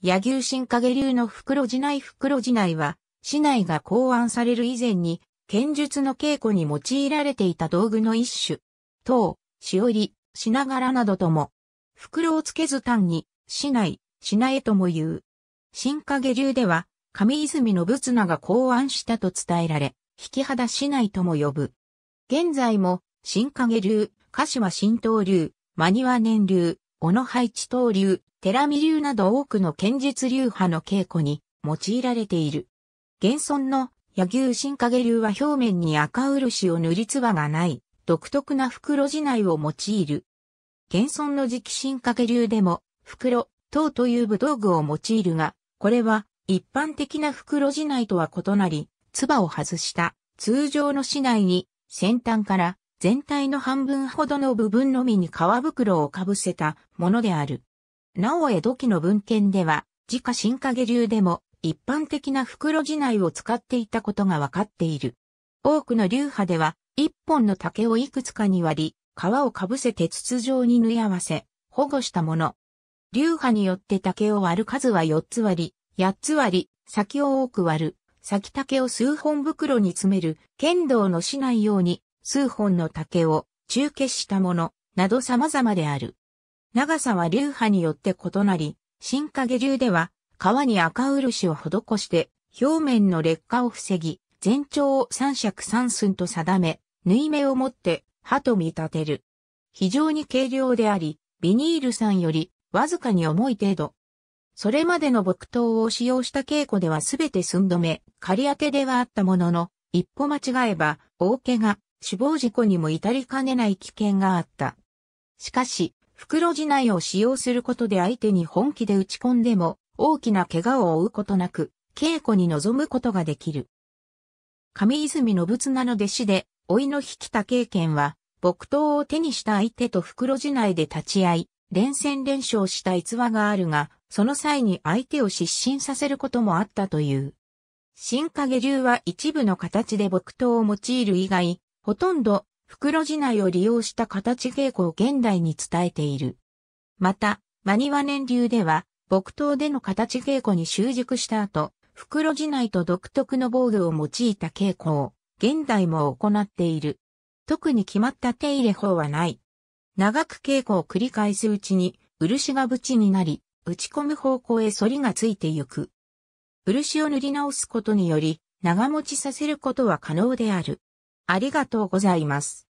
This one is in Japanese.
柳生新影流の袋地内袋地内は、市内が考案される以前に、剣術の稽古に用いられていた道具の一種。等、しおり、しながらなどとも。袋をつけず単に、市内、市内とも言う。新影流では、上泉の仏名が考案したと伝えられ、引き肌市内とも呼ぶ。現在も、新影流、歌詞は流、真庭年流、小野配置東流、寺見流など多くの剣術流派の稽古に用いられている。現存の柳生新影流は表面に赤漆を塗りつばがない、独特な袋地内を用いる。現存の直進掛け流でも、袋、等という武道具を用いるが、これは一般的な袋地内とは異なり、唾を外した通常の市内に先端から全体の半分ほどの部分のみに皮袋をかぶせたものである。なお江戸期の文献では、自家新下流でも一般的な袋地内を使っていたことが分かっている。多くの流派では、一本の竹をいくつかに割り、皮をかぶせて筒状に縫い合わせ、保護したもの。流派によって竹を割る数は4つ割り、8つ割り、先を多く割る、先竹を数本袋に詰める、剣道のしないように、数本の竹を中継したもの、など様々である。長さは流派によって異なり、新影流では、川に赤漆を施して、表面の劣化を防ぎ、全長を三尺三寸と定め、縫い目を持って、刃と見立てる。非常に軽量であり、ビニール酸より、わずかに重い程度。それまでの木刀を使用した稽古ではすべて寸止め、仮当てではあったものの、一歩間違えば、大怪我、死亡事故にも至りかねない危険があった。しかし、袋地内を使用することで相手に本気で打ち込んでも、大きな怪我を負うことなく、稽古に臨むことができる。上泉信綱の弟子で、老いの引田経験は、木刀を手にした相手と袋地内で立ち会い、連戦連勝した逸話があるが、その際に相手を失神させることもあったという。新影流は一部の形で木刀を用いる以外、ほとんど袋地内を利用した形稽古を現代に伝えている。また、マニワ年流では、木刀での形稽古に習熟した後、袋地内と独特の防具を用いた稽古を、現代も行っている。特に決まった手入れ法はない。長く稽古を繰り返すうちに、漆が縁になり、打ち込む方向へ反りがついてゆく。漆を塗り直すことにより、長持ちさせることは可能である。ありがとうございます。